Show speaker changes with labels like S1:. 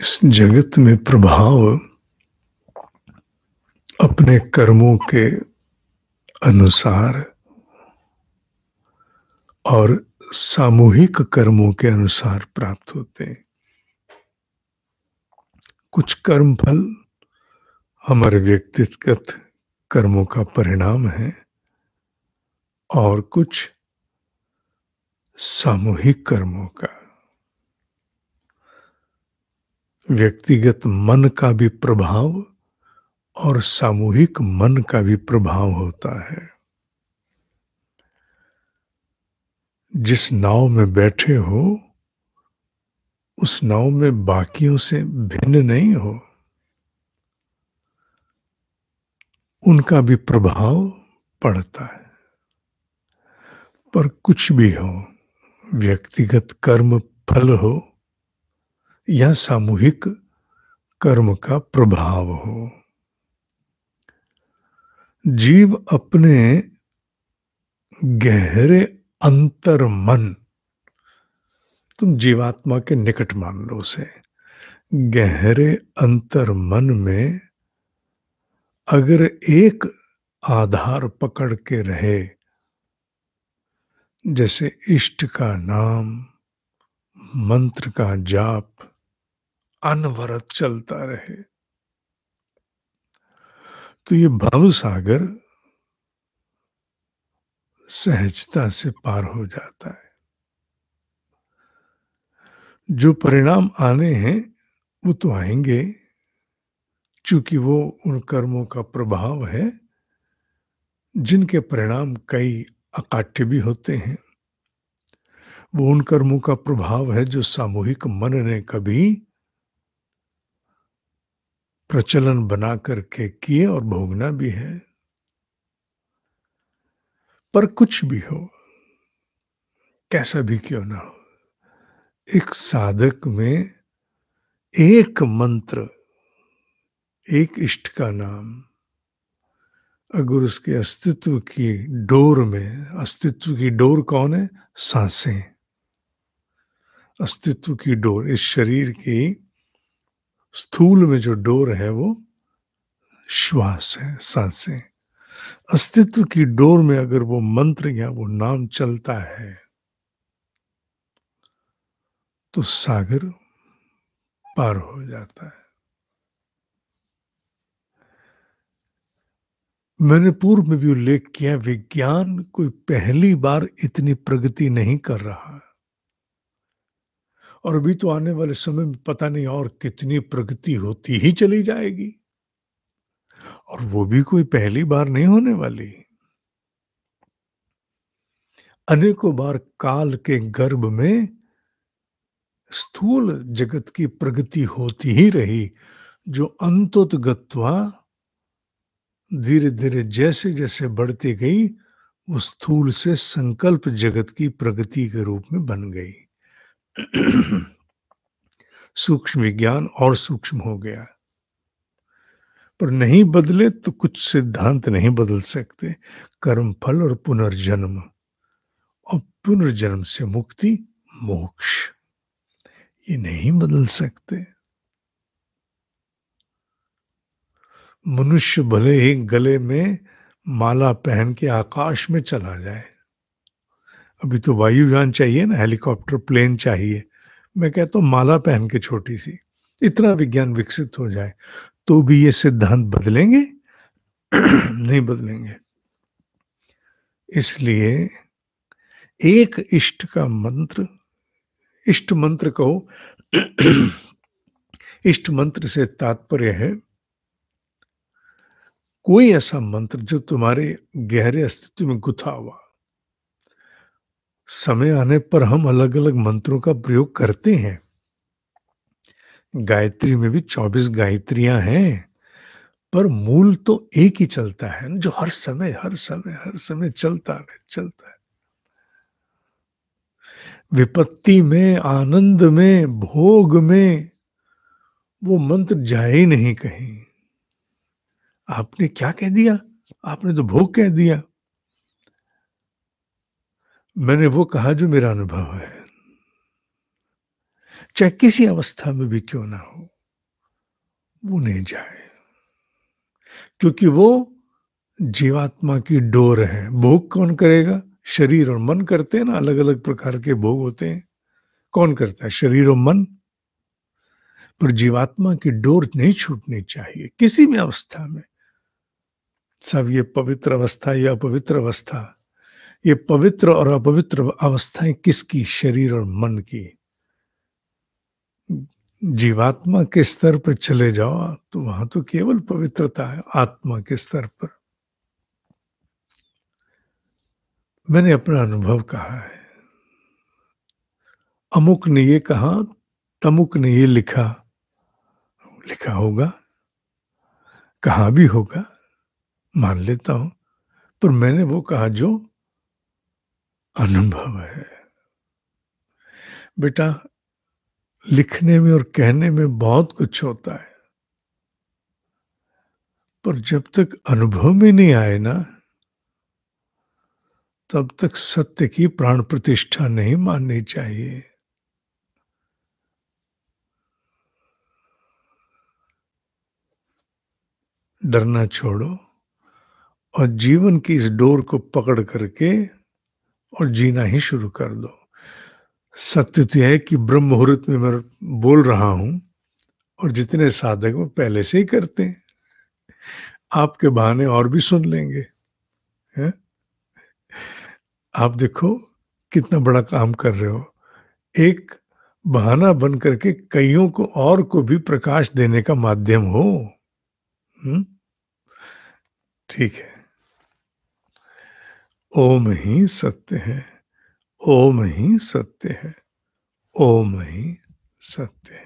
S1: इस जगत में प्रभाव अपने कर्मों के अनुसार और सामूहिक कर्मों के अनुसार प्राप्त होते हैं कुछ कर्म फल हमारे व्यक्तिगत कर्मों का परिणाम है और कुछ सामूहिक कर्मों का व्यक्तिगत मन का भी प्रभाव और सामूहिक मन का भी प्रभाव होता है जिस नाव में बैठे हो उस नाव में बाकियों से भिन्न नहीं हो उनका भी प्रभाव पड़ता है पर कुछ भी हो व्यक्तिगत कर्म फल हो या सामूहिक कर्म का प्रभाव हो जीव अपने गहरे अंतर मन तुम जीवात्मा के निकट मान लो उसे गहरे अंतर मन में अगर एक आधार पकड़ के रहे जैसे इष्ट का नाम मंत्र का जाप अनवरत चलता रहे तो ये भव सागर सहजता से पार हो जाता है जो परिणाम आने हैं वो तो आएंगे चूंकि वो उन कर्मों का प्रभाव है जिनके परिणाम कई अकाट्य भी होते हैं वो उन कर्मों का प्रभाव है जो सामूहिक मन ने कभी प्रचलन बना करके किए और भोगना भी है पर कुछ भी हो कैसा भी क्यों ना हो एक साधक में एक मंत्र एक इष्ट का नाम अगर उसके अस्तित्व की डोर में अस्तित्व की डोर कौन है सांसें अस्तित्व की डोर इस शरीर की स्थूल में जो डोर है वो श्वास है सांसें अस्तित्व की डोर में अगर वो मंत्र या वो नाम चलता है तो सागर पार हो जाता है मैंने पूर्व में भी उल्लेख किया विज्ञान कोई पहली बार इतनी प्रगति नहीं कर रहा और अभी तो आने वाले समय में पता नहीं और कितनी प्रगति होती ही चली जाएगी और वो भी कोई पहली बार नहीं होने वाली अनेकों बार काल के गर्भ में स्थूल जगत की प्रगति होती ही रही जो गत्वा धीरे धीरे जैसे जैसे बढ़ती गई वो स्थूल से संकल्प जगत की प्रगति के रूप में बन गई सूक्ष्म विज्ञान और सूक्ष्म हो गया पर नहीं बदले तो कुछ सिद्धांत नहीं बदल सकते कर्म फल और पुनर्जन्म और पुनर्जन्म से मुक्ति मोक्ष ये नहीं बदल सकते मनुष्य भले ही गले में माला पहन के आकाश में चला जाए अभी तो वायुयान चाहिए ना हेलीकॉप्टर प्लेन चाहिए मैं कहता हूँ माला पहन के छोटी सी इतना विज्ञान विकसित हो जाए तो भी ये सिद्धांत बदलेंगे नहीं बदलेंगे इसलिए एक इष्ट का मंत्र इष्ट मंत्र कहो इष्ट मंत्र से तात्पर्य है कोई ऐसा मंत्र जो तुम्हारे गहरे अस्तित्व में गुथा हुआ समय आने पर हम अलग अलग मंत्रों का प्रयोग करते हैं गायत्री में भी 24 गायत्रियां हैं पर मूल तो एक ही चलता है जो हर समय हर समय हर समय चलता रहे चलता है विपत्ति में आनंद में भोग में वो मंत्र जाए ही नहीं कहीं आपने क्या कह दिया आपने तो भोग कह दिया मैंने वो कहा जो मेरा अनुभव है चाहे किसी अवस्था में भी क्यों ना हो वो नहीं जाए क्योंकि वो जीवात्मा की डोर है भोग कौन करेगा शरीर और मन करते हैं ना अलग अलग प्रकार के भोग होते हैं कौन करता है शरीर और मन पर जीवात्मा की डोर नहीं छूटनी चाहिए किसी भी अवस्था में सब ये पवित्र अवस्था या अपवित्र अवस्था ये पवित्र और अपवित्र अवस्थाएं किसकी शरीर और मन की जीवात्मा के स्तर पर चले जाओ तो वहां तो केवल पवित्रता है आत्मा के स्तर पर मैंने अपना अनुभव कहा है अमुक ने ये कहा तमुक ने ये लिखा लिखा होगा कहा भी होगा मान लेता हूं पर मैंने वो कहा जो अनुभव है बेटा लिखने में और कहने में बहुत कुछ होता है पर जब तक अनुभव में नहीं आए ना तब तक सत्य की प्राण प्रतिष्ठा नहीं माननी चाहिए डरना छोड़ो और जीवन की इस डोर को पकड़ करके और जीना ही शुरू कर दो सत्य तो है कि ब्रह्म मुहूर्त में मैं बोल रहा हूं और जितने साधक वो पहले से ही करते हैं आपके बहाने और भी सुन लेंगे है? आप देखो कितना बड़ा काम कर रहे हो एक बहाना बन करके कईयों को और को भी प्रकाश देने का माध्यम हो हम्म? ठीक है ओम ही सत्य है ओम ही सत्य है ओम ही सत्य है